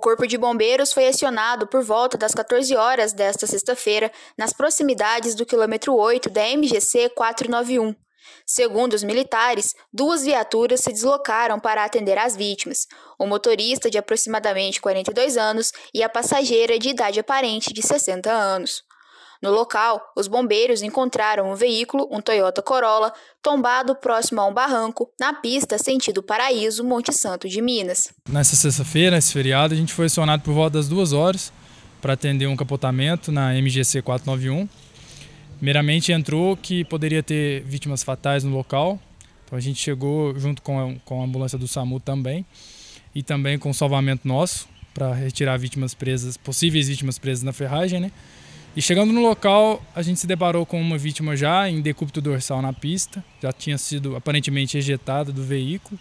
Corpo de Bombeiros foi acionado por volta das 14 horas desta sexta-feira, nas proximidades do quilômetro 8 da MGC 491. Segundo os militares, duas viaturas se deslocaram para atender as vítimas: o motorista de aproximadamente 42 anos e a passageira de idade aparente de 60 anos. No local, os bombeiros encontraram um veículo, um Toyota Corolla, tombado próximo a um barranco, na pista sentido Paraíso, Monte Santo de Minas. Nessa sexta-feira, nesse feriado, a gente foi acionado por volta das duas horas para atender um capotamento na MGC 491. Primeiramente entrou que poderia ter vítimas fatais no local, então a gente chegou junto com a, com a ambulância do SAMU também e também com o salvamento nosso para retirar vítimas presas, possíveis vítimas presas na ferragem, né? E chegando no local, a gente se deparou com uma vítima já em decúbito dorsal na pista, já tinha sido aparentemente ejetada do veículo,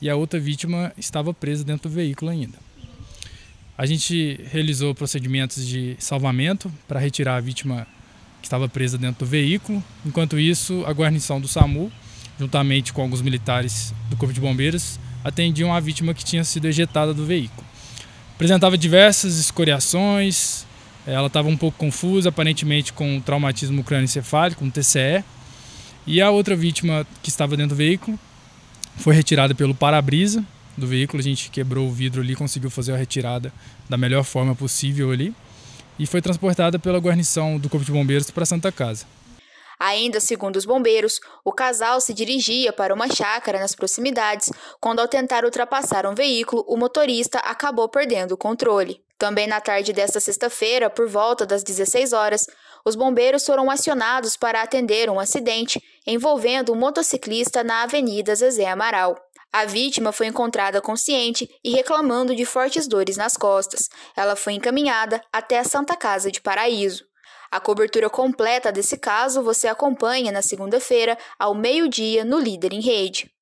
e a outra vítima estava presa dentro do veículo ainda. A gente realizou procedimentos de salvamento para retirar a vítima que estava presa dentro do veículo. Enquanto isso, a guarnição do SAMU, juntamente com alguns militares do Corpo de Bombeiros, atendiam a vítima que tinha sido ejetada do veículo. Apresentava diversas escoriações, ela estava um pouco confusa, aparentemente com traumatismo crânioencefálico, um TCE. E a outra vítima que estava dentro do veículo foi retirada pelo para-brisa do veículo. A gente quebrou o vidro ali, conseguiu fazer a retirada da melhor forma possível ali. E foi transportada pela guarnição do Corpo de Bombeiros para a Santa Casa. Ainda segundo os bombeiros, o casal se dirigia para uma chácara nas proximidades quando, ao tentar ultrapassar um veículo, o motorista acabou perdendo o controle. Também na tarde desta sexta-feira, por volta das 16 horas, os bombeiros foram acionados para atender um acidente envolvendo um motociclista na Avenida Zezé Amaral. A vítima foi encontrada consciente e reclamando de fortes dores nas costas. Ela foi encaminhada até a Santa Casa de Paraíso. A cobertura completa desse caso você acompanha na segunda-feira, ao meio-dia, no Líder em Rede.